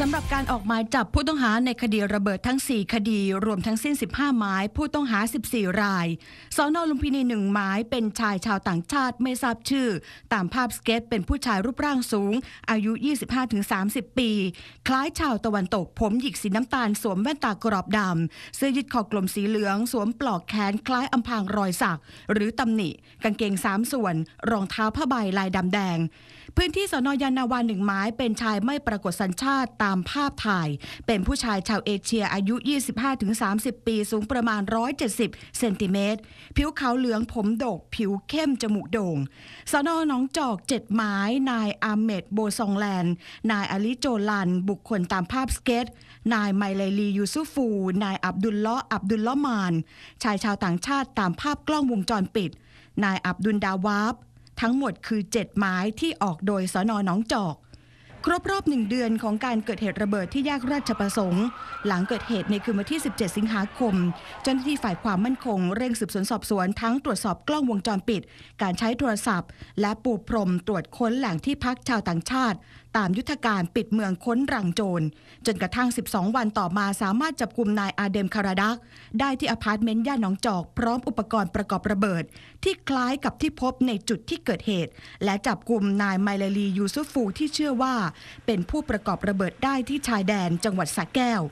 สำหรับการออกหมายจับผู้ต้องหาในคดีระเบิดทั้ง 4 คดีรวมทั้งสิ้น 15หมายผู้ต้องหา 14 รายสอนอลุมพินีหนึ่งหมายเป็นชายชาวต่างชาติไม่ทราบชื่อ ตามภาพสเก็ตเป็นผู้ชายรูปร่างสูง อายุ 25-30 ปี คล้ายชาวตะวันตกผมหยิกสีน้ำตาลสวมแว่นตากรอบดำ เสื้อยืดคอกลมสีเหลืองสวมปลอกแขนคล้ายอำพางรอยสักหรือตำหนิกางเกง3 ส่วน รองเท้าผ้าใบลายดำแดง พื้นที่สอนอยานาวาหนึ่งหมายเป็นชายไม่ปรากฏสัญชาติตามภาพถ่ายเป็นผู้ชายชาวเอเชียอายุ 25-30 ปีสูงประมาณ 170 เซนติเมตร ผิวขาวเหลืองผมโดกผิวเข้มจมูกโด่งสนน้องจอกเจ็ดไม้ นายอาเมดโบซองแลนนายอลิโจลัน บุคคลตามภาพสเก็ต นายไมเลลียูซุฟู นายอับดุลเลาะอับดุลเลาะมาน ชายชาวต่างชาติตามภาพกล้องวงจรปิด นายอับดุลดาวาบทั้งหมดคือเจ็ดหมายที่ออกโดยสนน้องจอกครบรอบหนึ่งเดือนของการเกิดเหตุระเบิดที่แยกราชประสงค์ หลังเกิดเหตุในคืนวันที่ 17 สิงหาคมเจ้าหน้าที่ฝ่ายความมั่นคงเร่งสืบสวนสอบสวนทั้งตรวจสอบกล้องวงจรปิด การใช้โทรศัพท์ และปูพรมตรวจค้นแหล่งที่พักชาวต่างชาติตามยุทธการปิดเมืองค้นรังโจรจนกระทั่ง 12 วันต่อมาสามารถจับกลุ่มนายอาเดมคาราดัก ได้ที่อพาร์ตเมนต์ ย่านหนองจอก พร้อมอุปกรณ์ประกอบระเบิด ที่คล้ายกับที่พบในจุดที่เกิดเหตุ และจับกลุ่มนายไมลลียูซุฟูที่เชื่อว่า เป็นผู้ประกอบระเบิดได้ที่ชายแดนจังหวัดสระแก้ว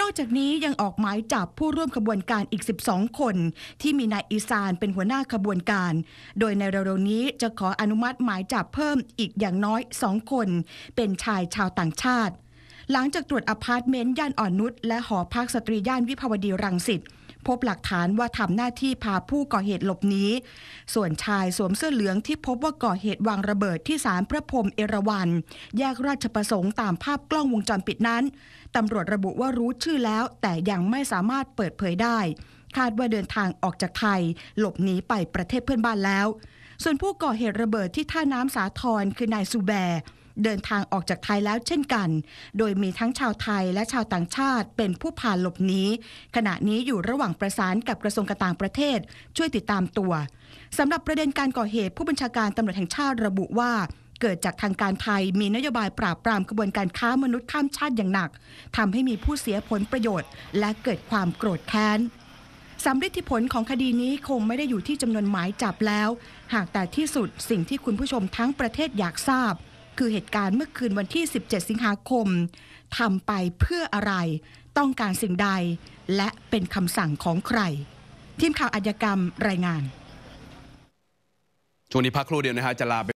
นอกจากนี้ยังออกหมายจับผู้ร่วมขบวนการอีก 12 คน ที่มีนายอีสานเป็นหัวหน้าขบวนการ โดยในเร็วๆนี้จะขออนุมัติหมายจับเพิ่มอีกอย่างน้อย 2 คน เป็นชายชาวต่างชาติ หลังจากตรวจอพาร์ตเมนต์ ย่านอ่อนนุชและหอพักสตรีย่านวิภาวดีรังสิตพบหลักฐานว่าทำหน้าที่พาผู้ก่อเหตุหลบหนี ส่วนชายสวมเสื้อเหลืองที่พบว่าก่อเหตุวางระเบิดที่ศาลพระพรมเอราวัณแยกราชประสงค์ตามภาพกล้องวงจรปิดนั้นตำรวจระบุว่ารู้ชื่อแล้ว แต่ยังไม่สามารถเปิดเผยได้ คาดว่าเดินทางออกจากไทย หลบหนีไปประเทศเพื่อนบ้านแล้ว ส่วนผู้ก่อเหตุระเบิดที่ท่าน้ำสาทรคือนายซูแบร์เดินทางออกจากไทยแล้วเช่นกัน โดยมีทั้งชาวไทยและชาวต่างชาติ เป็นผู้พาหลบหนีขณะนี้อยู่ระหว่างประสานกับกระทรวงการต่างประเทศช่วยติดตามตัวสำหรับประเด็นการก่อเหตุผู้บัญชาการตำรวจแห่งชาติระบุว่า เกิดจากทางการไทยมีนโยบายปราบปรามกระบวนการค้ามนุษย์ข้ามชาติอย่างหนักทำให้มีผู้เสียผลประโยชน์ และเกิดความโกรธแค้นสำรดที่ผลของคดีนี้คงไม่ได้อยู่ที่จำนวนหมายจับแล้ว หากแต่ที่สุดสิ่งที่คุณผู้ชมทั้งประเทศอยากทราบคือเหตุการณ์เมื่อคืนวันที่ 17 สิงหาคมทำไปเพื่ออะไรต้องการสิ่งใดและเป็นคำสั่งของใคร ทีมข่าวอัจกรรมรายงานช่วงนี้พักครู่เดียวนะฮะจะลาไป